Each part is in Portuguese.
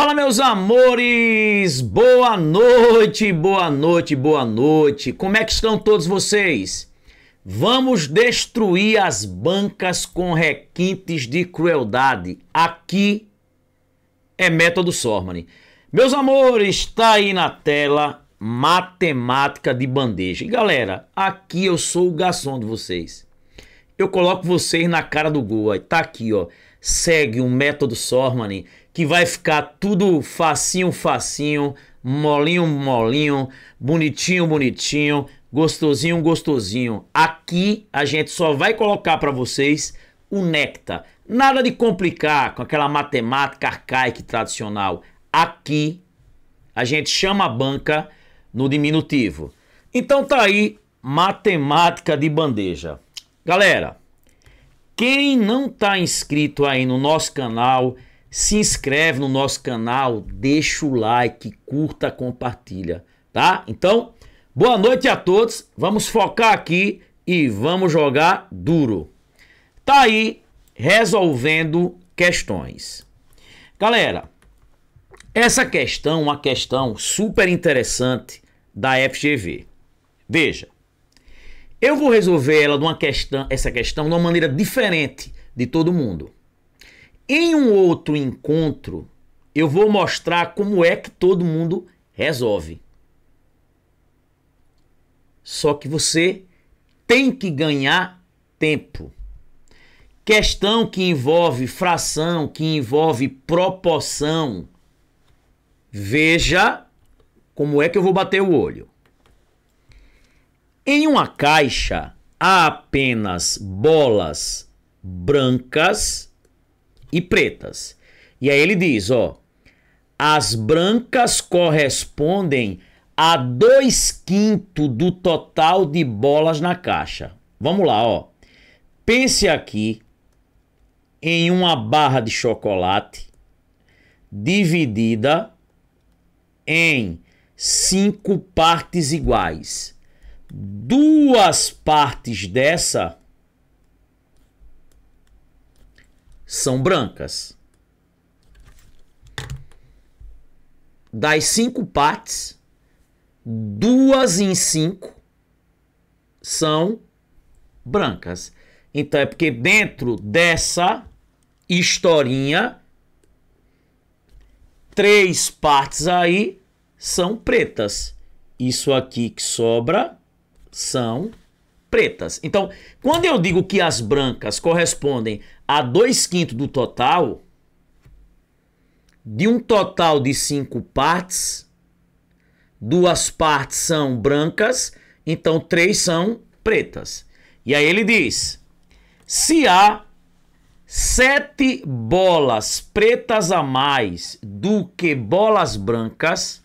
Fala, meus amores! Boa noite, boa noite, boa noite! Como é que estão todos vocês? Vamos destruir as bancas com requintes de crueldade. Aqui é método Sormani. Meus amores, está aí na tela matemática de bandeja. E galera, aqui eu sou o garçom de vocês. Eu coloco vocês na cara do gol. Tá aqui, ó. Segue o método Sormani que vai ficar tudo facinho, facinho, molinho, molinho, bonitinho, bonitinho, gostosinho, gostosinho. Aqui a gente só vai colocar para vocês o néctar. Nada de complicar com aquela matemática arcaica e tradicional. Aqui a gente chama a banca no diminutivo. Então tá aí matemática de bandeja. Galera, quem não está inscrito aí no nosso canal, se inscreve no nosso canal, deixa o like, curta, compartilha, tá? Então, boa noite a todos. Vamos focar aqui e vamos jogar duro. Tá aí resolvendo questões. Galera, essa questão é uma questão super interessante da FGV. Veja, eu vou resolver ela de uma questão, essa questão de uma maneira diferente de todo mundo. Em um outro encontro, eu vou mostrar como é que todo mundo resolve. Só que você tem que ganhar tempo. Questão que envolve fração, que envolve proporção. Veja como é que eu vou bater o olho. Em uma caixa há apenas bolas brancas e pretas. E aí ele diz, ó, as brancas correspondem a dois quintos do total de bolas na caixa. Vamos lá, ó. Pense aqui em uma barra de chocolate dividida em cinco partes iguais. Duas partes dessa são brancas. Das cinco partes, duas em cinco são brancas. Então é porque dentro dessa historinha, três partes aí são pretas. Isso aqui que sobra são pretas. Então, quando eu digo que as brancas correspondem a dois quintos do total, de um total de cinco partes, duas partes são brancas, então três são pretas. E aí ele diz: se há sete bolas pretas a mais do que bolas brancas,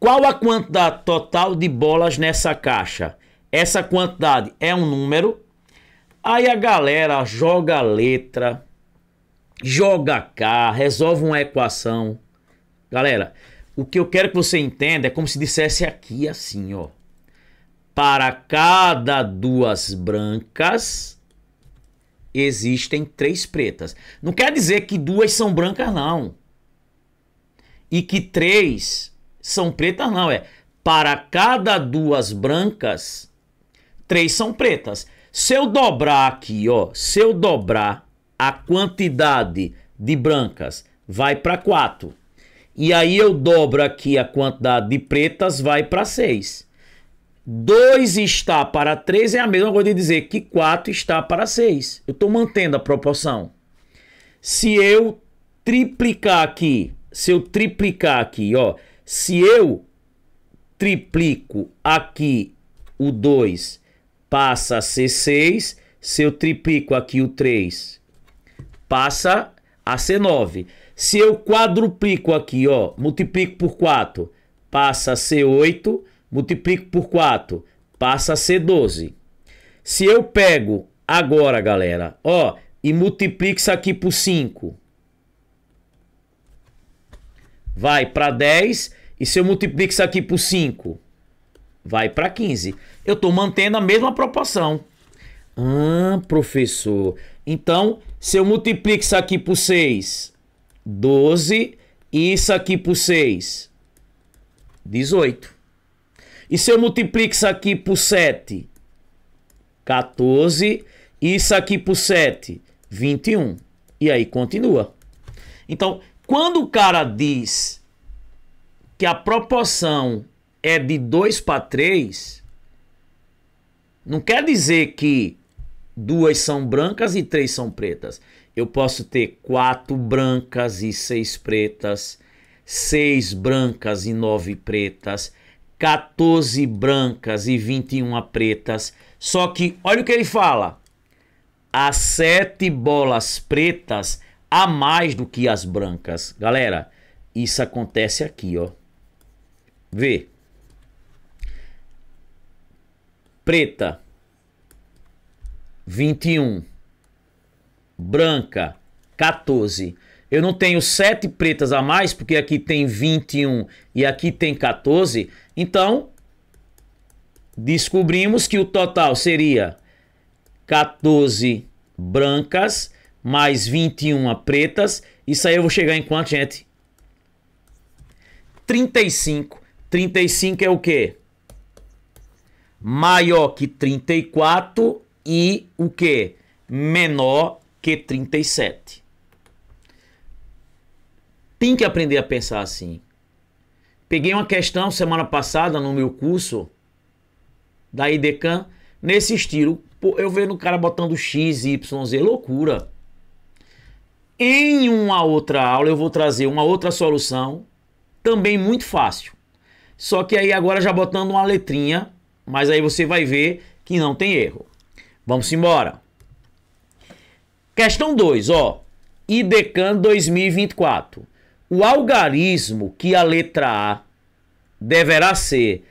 qual a quantidade total de bolas nessa caixa? Essa quantidade é um número Aí a galera joga letra, joga cá, resolve uma equação. Galera, o que eu quero que você entenda é como se dissesse aqui assim, ó. Para cada duas brancas existem três pretas. Não quer dizer que duas são brancas não. E que três são pretas não, é. Para cada duas brancas, três são pretas. Se eu dobrar aqui, ó, se eu dobrar a quantidade de brancas, vai para 4. E aí eu dobro aqui a quantidade de pretas, vai para 6. 2 está para 3 é a mesma coisa de dizer que 4 está para 6. Eu estou mantendo a proporção. Se eu triplicar aqui, se eu triplicar aqui, ó, se eu triplico aqui o 2 passa a c 6, se eu triplico aqui o 3, passa a c 9. Se eu quadruplico aqui, ó, multiplico por 4, passa a c 8, multiplico por 4, passa a c 12. Se eu pego agora, galera, ó, e multiplico isso aqui por 5, vai para 10, e se eu multiplico isso aqui por 5, vai para 15. Eu estou mantendo a mesma proporção. Ah, professor. Então, se eu multiplico isso aqui por 6, 12, e isso aqui por 6, 18. E se eu multiplico isso aqui por 7, 14, e isso aqui por 7, 21. E aí continua. Então, quando o cara diz que a proporção é de 2 para 3, não quer dizer que duas são brancas e três são pretas. Eu posso ter quatro brancas e seis pretas, seis brancas e nove pretas, 14 brancas e 21 pretas. Só que olha o que ele fala: há sete bolas pretas a mais do que as brancas. Galera, isso acontece aqui, ó. Vê. preta, 21, branca, 14. Eu não tenho 7 pretas a mais, porque aqui tem 21 e aqui tem 14. Então, descobrimos que o total seria 14 brancas mais 21 pretas. Isso aí eu vou chegar em quanto, gente? 35. 35 é o quê? maior que 34 e o que? Menor que 37. Tem que aprender a pensar assim. Peguei uma questão semana passada no meu curso da IDECAN, nesse estilo. Eu vendo o cara botando X, Y, Z, loucura. Em uma outra aula eu vou trazer uma outra solução, também muito fácil. Só que aí agora já botando uma letrinha mas aí você vai ver que não tem erro. Vamos embora. Questão 2, ó. IDECAN 2024. O algarismo que a letra A deverá ser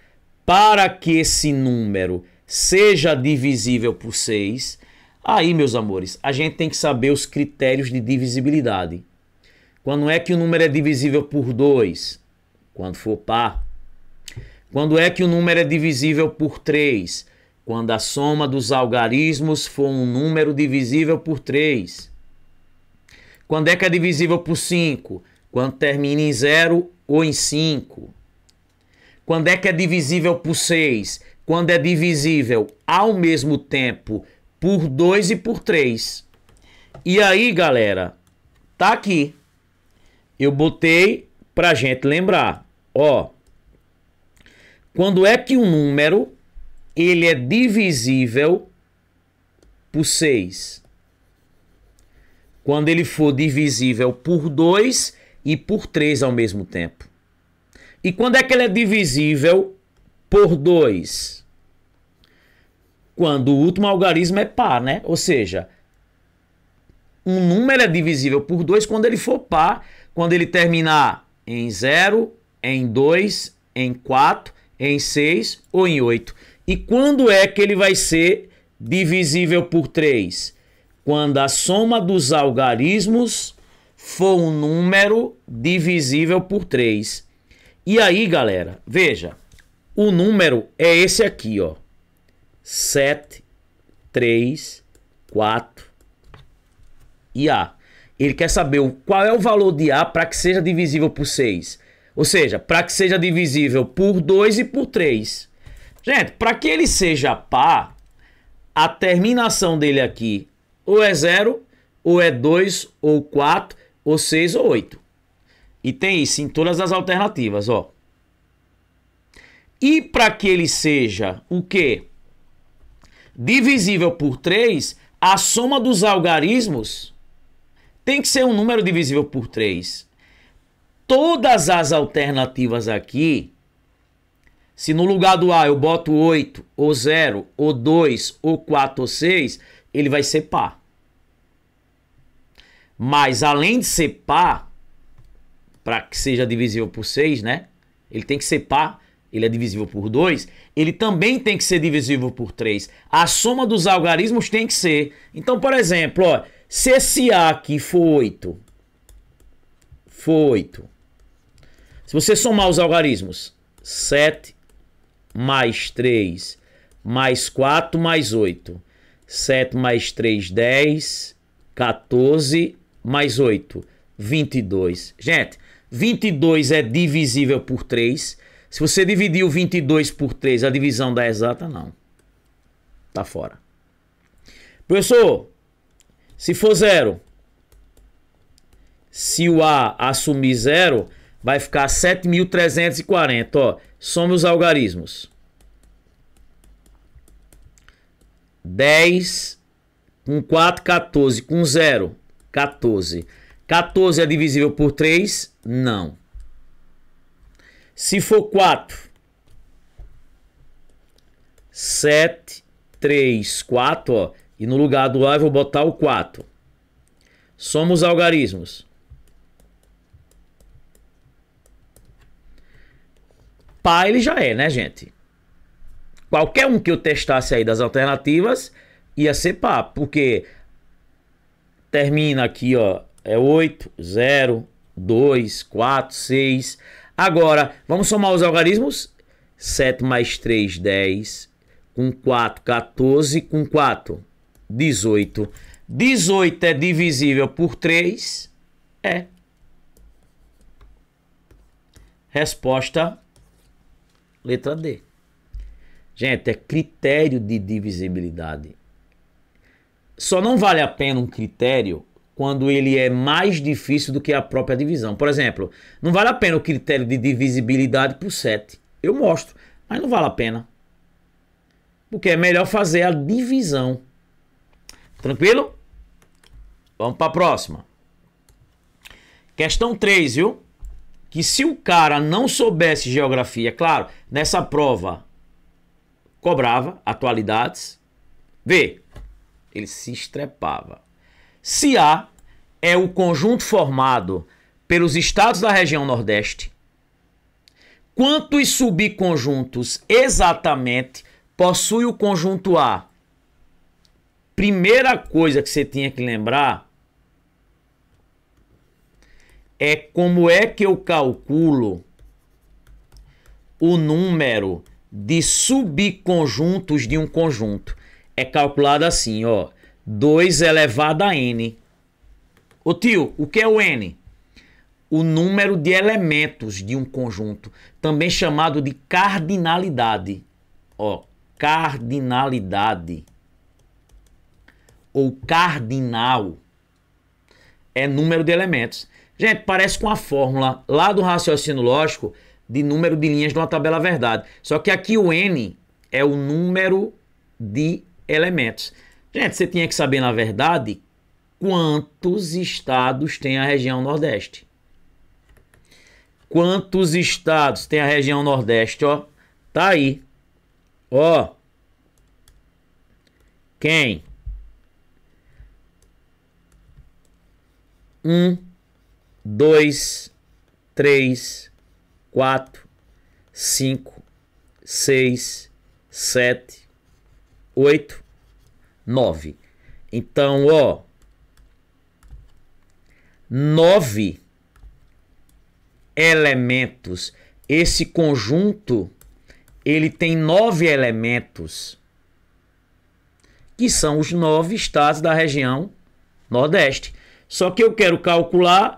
para que esse número seja divisível por 6. Aí, meus amores, a gente tem que saber os critérios de divisibilidade. Quando é que o número é divisível por 2? Quando for par. Quando é que o número é divisível por 3? Quando a soma dos algarismos for um número divisível por 3. Quando é que é divisível por 5? Quando termina em 0 ou em 5. Quando é que é divisível por 6? Quando é divisível ao mesmo tempo por 2 e por 3. E aí, galera, tá aqui. Eu botei pra gente lembrar. Ó, quando é que um número ele é divisível por 6? Quando ele for divisível por 2 e por 3 ao mesmo tempo. E quando é que ele é divisível por 2? Quando o último algarismo é par, né? Ou seja, um número é divisível por 2 quando ele for par, quando ele terminar em 0, em 2, em 4 em 6 ou em 8. E quando é que ele vai ser divisível por 3? Quando a soma dos algarismos for um número divisível por 3. E aí, galera, veja, o número é esse aqui, ó. 7, 3, 4 e A. Ele quer saber qual é o valor de A para que seja divisível por 6. Ou seja, para que seja divisível por 2 e por 3. Gente, para que ele seja par, a terminação dele aqui ou é 0, ou é 2, ou 4, ou 6, ou 8. E tem isso em todas as alternativas, ó. E para que ele seja o quê? Divisível por 3, a soma dos algarismos tem que ser um número divisível por 3 todas as alternativas aqui, se no lugar do A eu boto 8, ou 0, ou 2, ou 4, ou 6, ele vai ser par. Mas além de ser par, para que seja divisível por 6, né? Ele tem que ser par, ele é divisível por 2, ele também tem que ser divisível por 3. A soma dos algarismos tem que ser. Então, por exemplo, ó, se esse A aqui for 8, for 8, se você somar os algarismos, 7 mais 3 mais 4 mais 8. 7 mais 3, 10. 14 mais 8, 22. Gente, 22 é divisível por 3. Se você dividir o 22 por 3, a divisão dá exata, não. Tá fora. Professor, se for zero, se o A assumir zero, vai ficar 7.340, ó. Some os algarismos. 10 com 4, 14. Com 0, 14. 14 é divisível por 3? Não. Se for 4, 7, 3, 4, ó. E no lugar do A eu vou botar o 4. Somos algarismos. Pá, ele já é, né, gente? Qualquer um que eu testasse aí das alternativas ia ser pá, porque termina aqui, ó, é 8, 0, 2, 4, 6. Agora, vamos somar os algarismos? 7 mais 3, 10. Com 4, 14. Com 4, 18. 18 é divisível por 3? É. Resposta Letra D. Gente, é critério de divisibilidade. Só não vale a pena um critério quando ele é mais difícil do que a própria divisão. Por exemplo, não vale a pena o critério de divisibilidade por 7. Eu mostro, mas não vale a pena. Porque é melhor fazer a divisão. Tranquilo? Vamos para a próxima. Questão 3, viu? que se o cara não soubesse geografia, claro, nessa prova cobrava atualidades. Vê, ele se estrepava. Se A é o conjunto formado pelos estados da região Nordeste, quantos subconjuntos exatamente possui o conjunto A? Primeira coisa que você tinha que lembrar é como é que eu calculo o número de subconjuntos de um conjunto. É calculado assim, ó. 2 elevado a n. Ô tio, o que é o n? O número de elementos de um conjunto, também chamado de cardinalidade. Ó, cardinalidade ou cardinal é número de elementos. Gente, parece com a fórmula lá do raciocínio lógico de número de linhas de uma tabela verdade. Só que aqui o N é o número de elementos. Gente, você tinha que saber, na verdade, quantos estados tem a região Nordeste. Quantos estados tem a região Nordeste, ó? Tá aí. Ó. Quem? Um 2, 3, 4, 5, 6, 7, 8, 9. Então, ó, 9 elementos. Esse conjunto ele tem nove elementos, que são os nove estados da região Nordeste. Só que eu quero calcular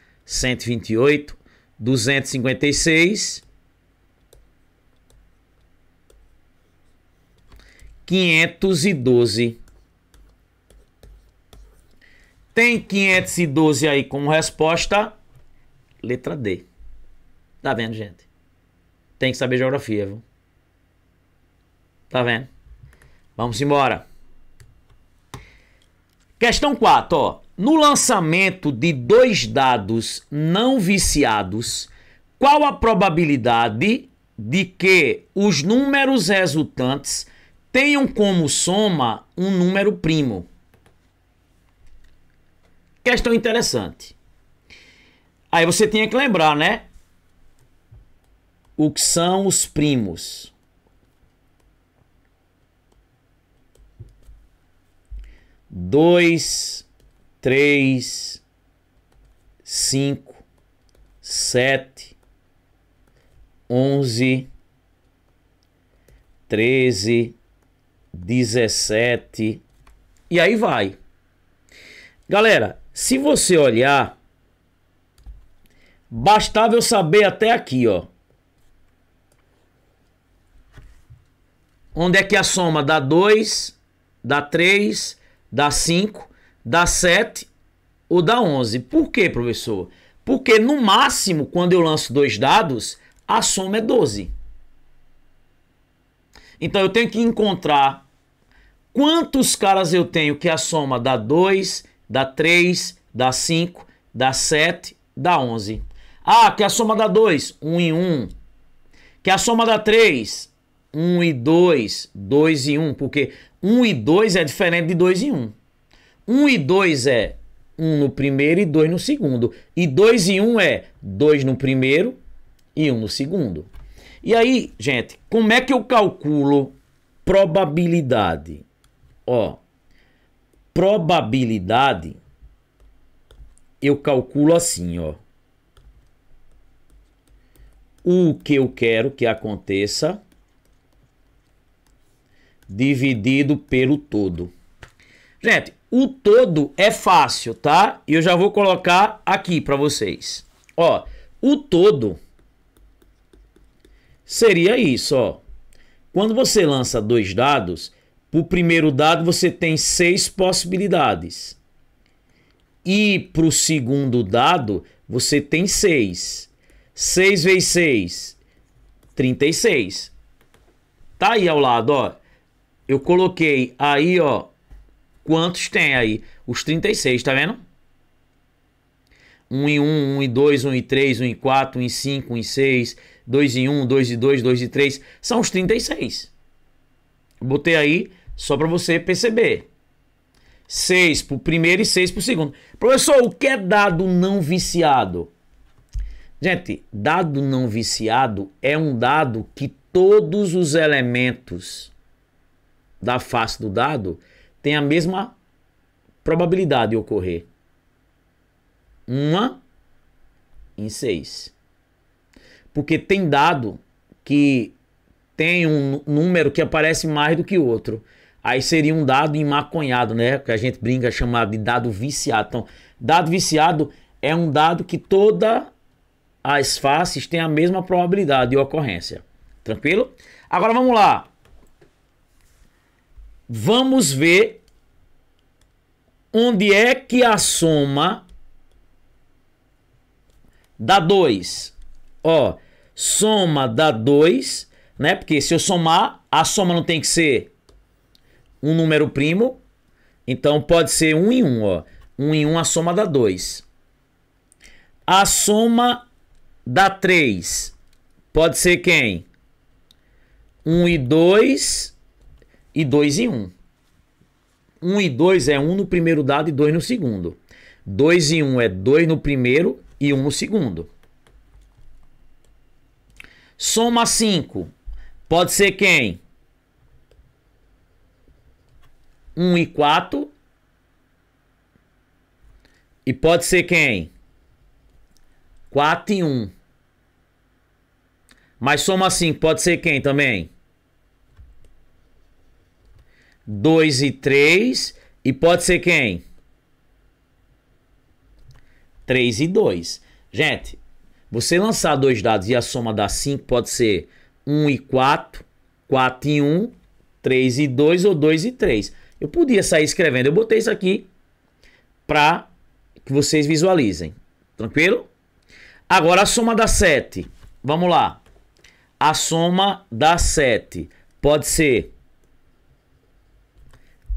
128, 256, 512. Tem 512 aí como resposta? Letra D. Tá vendo, gente? Tem que saber geografia, viu? Tá vendo? Vamos embora. Questão 4, ó. No lançamento de dois dados não viciados, qual a probabilidade de que os números resultantes tenham como soma um número primo? Questão interessante. Aí você tinha que lembrar, né? O que são os primos? 2, 3, 5, 7, 11, 13, 17 e aí vai. Galera, se você olhar, bastava eu saber até aqui, ó. Onde é que a soma dá 2, dá 3, da 5, da 7 ou da 11. Por quê, professor? Porque no máximo, quando eu lanço dois dados, a soma é 12. Então eu tenho que encontrar quantos caras eu tenho que a soma da 2, da 3, da 5, da 7, da 11. Ah, que a soma da 2, 1 um em 1. Um. Que a soma da 3, 1 e 2, 2 e 1, porque 1 e 2 é diferente de 2 e 1. 1 e 2 é 1 no primeiro e 2 no segundo. E 2 e 1 é 2 no primeiro e 1 no segundo. E aí, gente, como é que eu calculo probabilidade? Ó, probabilidade eu calculo assim, ó. O que eu quero que aconteça dividido pelo todo. Gente, o todo é fácil, tá? E eu já vou colocar aqui para vocês. Ó, o todo seria isso, ó. Quando você lança dois dados, para o primeiro dado você tem seis possibilidades. E para o segundo dado, você tem seis. Seis vezes seis, 36. Tá aí ao lado, ó eu coloquei aí, ó, quantos tem aí? Os 36, tá vendo? 1 em 1, 1 em 2, 1 em 3, 1 em 4, 1 em 5, 1 em 6, 2 em 1, 2 em 2, 2 em 3, são os 36. Eu botei aí só para você perceber. 6 pro primeiro e 6 pro segundo. Professor, o que é dado não viciado? Gente, dado não viciado é um dado que todos os elementos da face do dado tem a mesma probabilidade de ocorrer. Uma em seis. Porque tem dado que tem um número que aparece mais do que outro. Aí seria um dado emaconhado, né? Que a gente brinca chamado de dado viciado. Então, dado viciado é um dado que todas as faces têm a mesma probabilidade de ocorrência. Tranquilo? Agora vamos lá vamos ver onde é que a soma dá 2. Ó, soma dá 2, né? Porque se eu somar, a soma não tem que ser um número primo. Então pode ser 1 um em 1, um, ó. 1 um em 1 um, a soma dá 2. A soma dá 3. Pode ser quem? 1 um e 2 e 2 e 1. Um. 1 um e 2 é 1 um no primeiro dado e 2 no segundo. 2 e 1 um é 2 no primeiro e 1 um no segundo. Soma 5. Pode ser quem? 1 um e 4. E pode ser quem? 4 e 1. Um. Mas soma 5 pode ser quem também? 2 e 3. E pode ser quem? 3 e 2. Gente, você lançar dois dados e a soma dá 5, pode ser 1 e 4, 4 e 1, 3 e 2 ou 2 e 3. Eu podia sair escrevendo. Eu botei isso aqui para que vocês visualizem. Tranquilo? Agora a soma dá 7. Vamos lá. A soma dá 7. Pode ser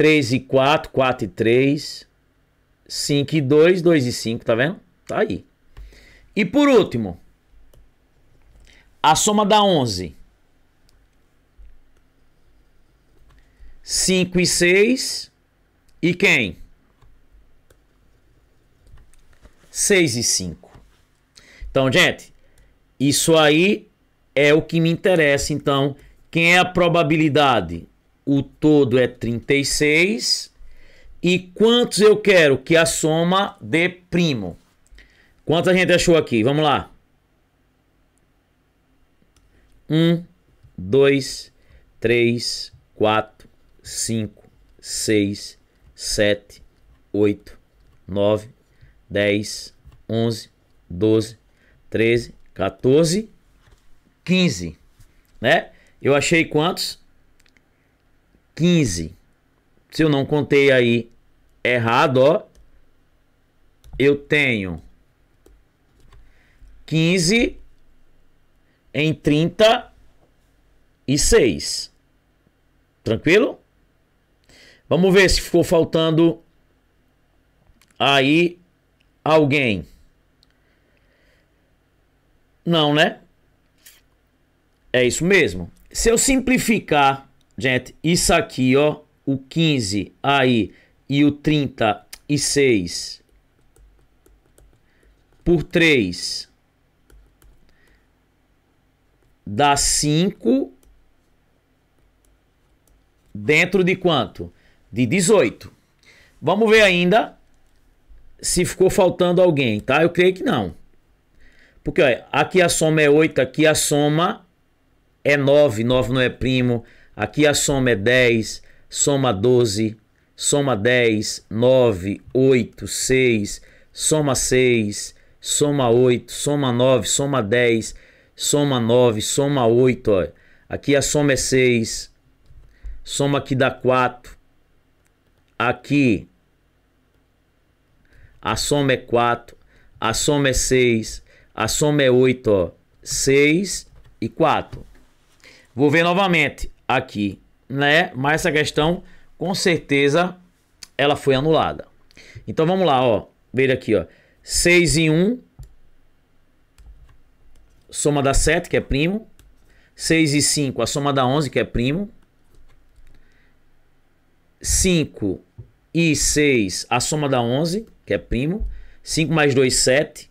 3 e 4, 4 e 3, 5 e 2, 2 e 5, tá vendo? Tá aí. E por último, a soma da 11. 5 e 6 e quem? 6 e 5. Então, gente, isso aí é o que me interessa. Então, quem é a probabilidade o todo é 36. E quantos eu quero que a soma dê primo? Quanto a gente achou aqui? Vamos lá. 1, 2, 3, 4, 5, 6, 7, 8, 9, 10, 11, 12, 13, 14, 15. Né? Eu achei quantos? 15. Se eu não contei aí errado, ó, eu tenho 15 em 36. Tranquilo? Vamos ver se ficou faltando aí alguém. Não, né? É isso mesmo. Se eu simplificar Gente, isso aqui, ó, o 15 aí e o 36 por 3 dá 5 dentro de quanto? De 18. Vamos ver ainda se ficou faltando alguém, tá? Eu creio que não. Porque olha, aqui a soma é 8, aqui a soma é 9, 9 não é primo, Aqui a soma é 10, soma 12, soma 10, 9, 8, 6, soma 6, soma 8, soma 9, soma 10, soma 9, soma 8. Ó. Aqui a soma é 6, soma aqui dá 4. Aqui a soma é 4, a soma é 6, a soma é 8, ó. 6 e 4. Vou ver novamente aqui, né? Mas essa questão, com certeza, ela foi anulada. Então vamos lá, ó. Veja aqui, ó. 6 em 1, soma da 7, que é primo. 6 e 5, a soma da 11, que é primo. 5 e 6, a soma da 11, que é primo. 5 mais 2, 7.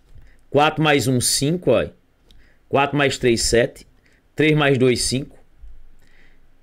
4 mais 1, 5, ó. 4 mais 3, 7. 3 mais 2, 5.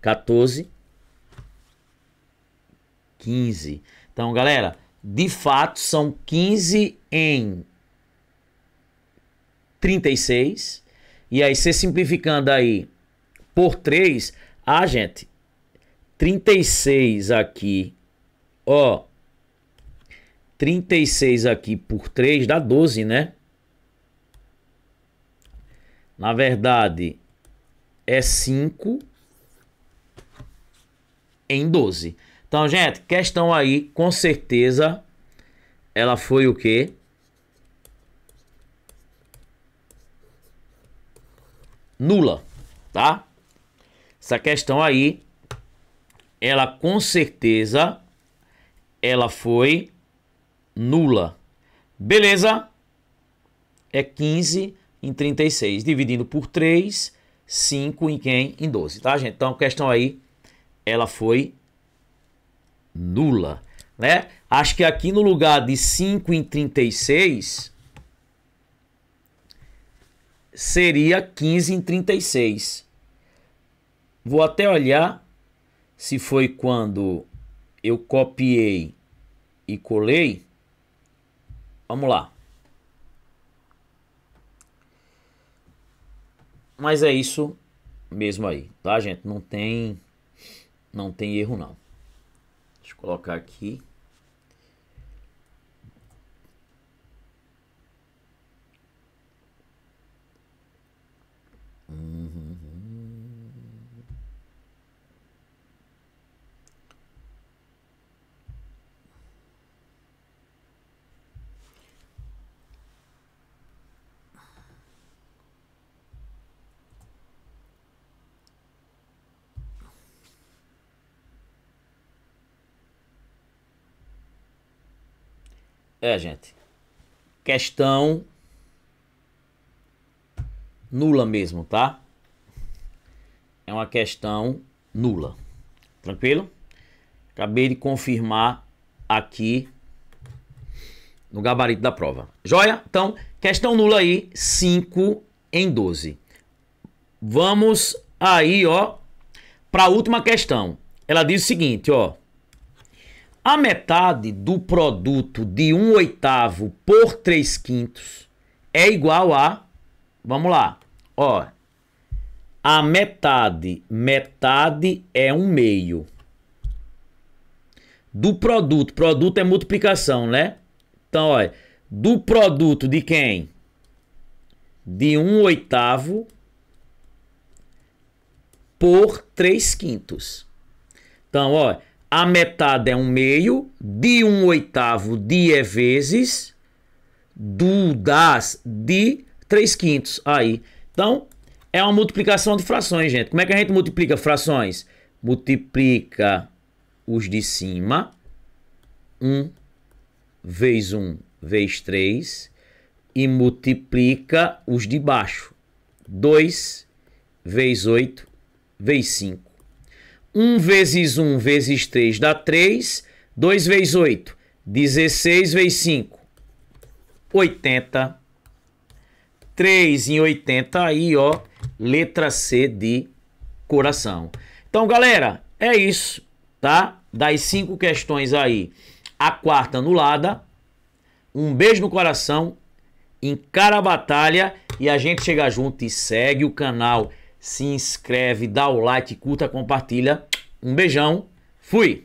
14, 15. Então, galera, de fato são 15 em 36. E aí, você simplificando aí por 3, ah, gente, 36 aqui, ó. 36 aqui por 3 dá 12, né? Na verdade, é 5 em 12. Então, gente, questão aí, com certeza, ela foi o quê? Nula, tá? Essa questão aí, ela com certeza, ela foi nula. Beleza? É 15 em 36, dividindo por 3, 5 em quem? Em 12, tá, gente? Então, questão aí ela foi nula, né? Acho que aqui no lugar de 5 em 36 seria 15 em 36. Vou até olhar se foi quando eu copiei e colei. Vamos lá. Mas é isso mesmo aí, tá, gente? Não tem não tem erro não. Deixa eu colocar aqui. É, gente. Questão nula mesmo, tá? É uma questão nula. Tranquilo? Acabei de confirmar aqui no gabarito da prova. Joia? Então, questão nula aí, 5 em 12. Vamos aí, ó, para a última questão. Ela diz o seguinte, ó: a metade do produto de 1 oitavo por 3 quintos é igual a. Vamos lá. Ó. A metade, metade é um meio. Do produto, produto é multiplicação, né? Então, olha, do produto de quem? De 1 oitavo por 3 quintos. Então, olha, a metade é um meio, de um oitavo, de é vezes, do, das, de, três quintos. Aí. Então, é uma multiplicação de frações, gente. Como é que a gente multiplica frações? Multiplica os de cima, 1 um, vezes 1 um, vezes 3, e multiplica os de baixo, 2 vezes 8 vezes 5. 1 vezes 1 vezes 3 dá 3. 2 vezes 8, 16 vezes 5, 80. 3 em 80 aí, ó, letra C de coração. Então, galera, é isso, tá? Das cinco questões aí, a quarta anulada. Um beijo no coração, encara a batalha e a gente chega junto e segue o canal se inscreve, dá o like, curta, compartilha. Um beijão, fui!